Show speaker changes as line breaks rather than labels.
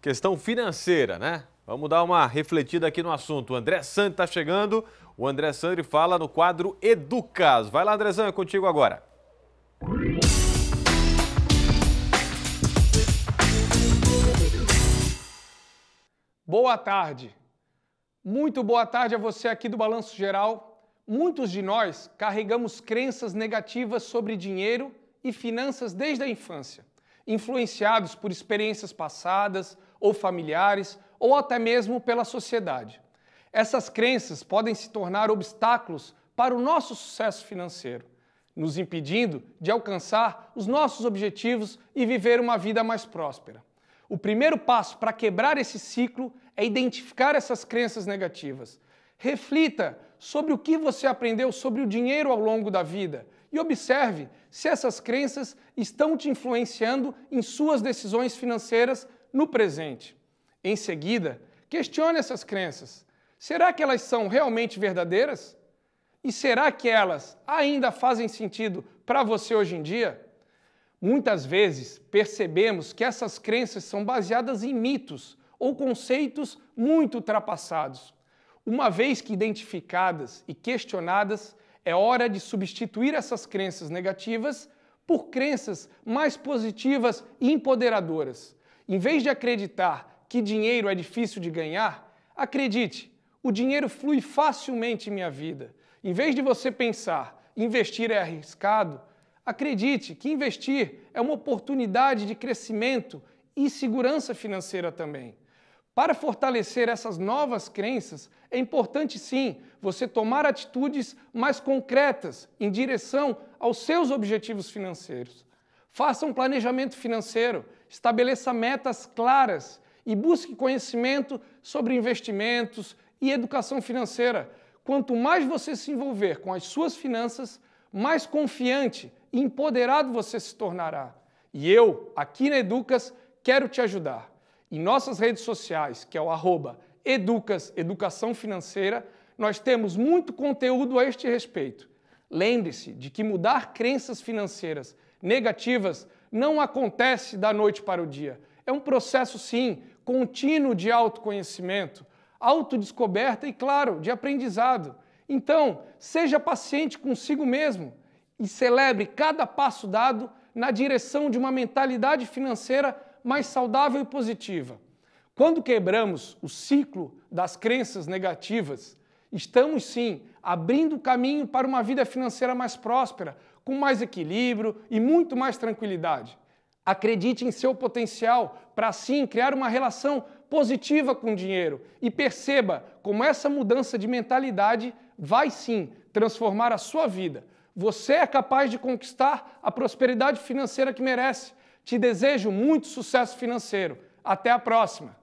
Questão financeira, né? Vamos dar uma refletida aqui no assunto. O André Sandri está chegando. O André Sandri fala no quadro Educas. Vai lá, Andrezão, é contigo agora. Boa tarde. Muito boa tarde a você aqui do Balanço Geral. Muitos de nós carregamos crenças negativas sobre dinheiro e finanças desde a infância, influenciados por experiências passadas, ou familiares, ou até mesmo pela sociedade. Essas crenças podem se tornar obstáculos para o nosso sucesso financeiro, nos impedindo de alcançar os nossos objetivos e viver uma vida mais próspera. O primeiro passo para quebrar esse ciclo é identificar essas crenças negativas. Reflita sobre o que você aprendeu sobre o dinheiro ao longo da vida e observe se essas crenças estão te influenciando em suas decisões financeiras no presente. Em seguida, questione essas crenças. Será que elas são realmente verdadeiras? E será que elas ainda fazem sentido para você hoje em dia? Muitas vezes percebemos que essas crenças são baseadas em mitos ou conceitos muito ultrapassados. Uma vez que identificadas e questionadas, é hora de substituir essas crenças negativas por crenças mais positivas e empoderadoras. Em vez de acreditar que dinheiro é difícil de ganhar, acredite, o dinheiro flui facilmente em minha vida. Em vez de você pensar investir é arriscado, acredite que investir é uma oportunidade de crescimento e segurança financeira também. Para fortalecer essas novas crenças, é importante sim você tomar atitudes mais concretas em direção aos seus objetivos financeiros. Faça um planejamento financeiro, estabeleça metas claras e busque conhecimento sobre investimentos e educação financeira. Quanto mais você se envolver com as suas finanças, mais confiante e empoderado você se tornará. E eu, aqui na Educas, quero te ajudar. Em nossas redes sociais, que é o arroba Educas Educação Financeira, nós temos muito conteúdo a este respeito. Lembre-se de que mudar crenças financeiras negativas não acontece da noite para o dia. É um processo, sim, contínuo de autoconhecimento, autodescoberta e, claro, de aprendizado. Então, seja paciente consigo mesmo e celebre cada passo dado na direção de uma mentalidade financeira mais saudável e positiva. Quando quebramos o ciclo das crenças negativas, Estamos sim abrindo caminho para uma vida financeira mais próspera, com mais equilíbrio e muito mais tranquilidade. Acredite em seu potencial para assim criar uma relação positiva com o dinheiro e perceba como essa mudança de mentalidade vai sim transformar a sua vida. Você é capaz de conquistar a prosperidade financeira que merece. Te desejo muito sucesso financeiro. Até a próxima!